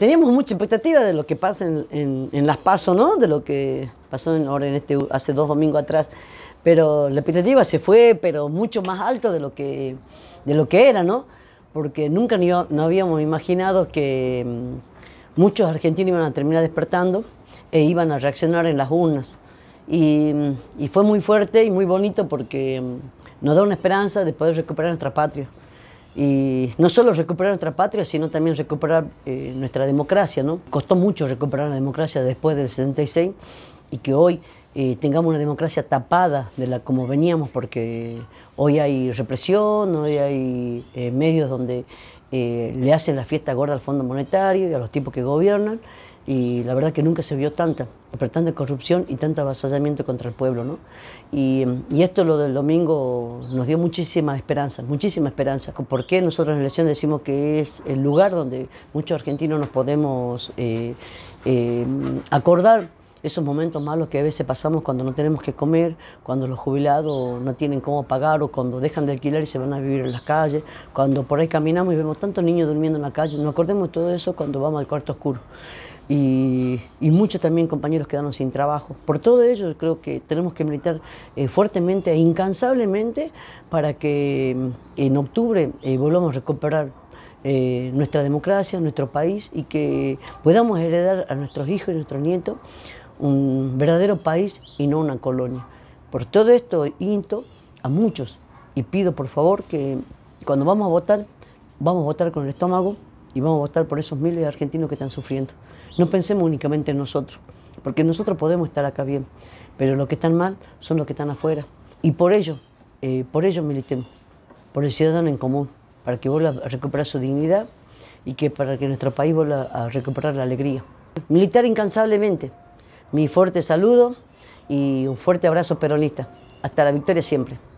teníamos mucha expectativa de lo que pasa en, Las Paso, ¿no? De lo que pasó en, ahora este, hace dos domingos atrás. Pero la expectativa se fue, pero mucho más alto de lo que, de lo que era, ¿no? Porque nunca ni, no habíamos imaginado que mm, muchos argentinos iban a terminar despertando e iban a reaccionar en las urnas. Y, mm, fue muy fuerte y muy bonito porque mm, nos da una esperanza de poder recuperar nuestra patria y no solo recuperar nuestra patria, sino también recuperar eh, nuestra democracia. ¿no? Costó mucho recuperar la democracia después del 76 y que hoy eh, tengamos una democracia tapada de la como veníamos, porque hoy hay represión, hoy hay eh, medios donde le hacen la fiesta gorda al Fondo Monetario y a los tipos que gobiernan y la verdad que nunca se vio tanta, pero tanta corrupción y tanto avasallamiento contra el pueblo. ¿no? Y, esto lo del domingo nos dio muchísima esperanza, muchísima esperanza. Porque nosotros en la elección decimos que es el lugar donde muchos argentinos nos podemos eh, eh, acordar esos momentos malos que a veces pasamos cuando no tenemos que comer, cuando los jubilados no tienen cómo pagar o cuando dejan de alquilar y se van a vivir en las calles, cuando por ahí caminamos y vemos tantos niños durmiendo en la calle, nos acordemos de todo eso cuando vamos al cuarto oscuro. Y, muchos también compañeros quedaron sin trabajo. Por todo ello yo creo que tenemos que militar eh, fuertemente e incansablemente para que mm, en octubre eh, volvamos a recuperar eh, nuestra democracia, nuestro país y que podamos heredar a nuestros hijos y nuestros nietos un verdadero país y no una colonia. Por todo esto hinto a muchos y pido por favor que cuando vamos a votar, vamos a votar con el estómago y vamos a votar por esos miles de argentinos que están sufriendo. No pensemos únicamente en nosotros, porque nosotros podemos estar acá bien, pero los que están mal son los que están afuera. Y por ello, eh, por ello militemos, por el ciudadano en común, para que vuelva a recuperar su dignidad y que para que nuestro país vuelva a recuperar la alegría. Militar incansablemente. Mi fuerte saludo y un fuerte abrazo peronista. Hasta la victoria siempre.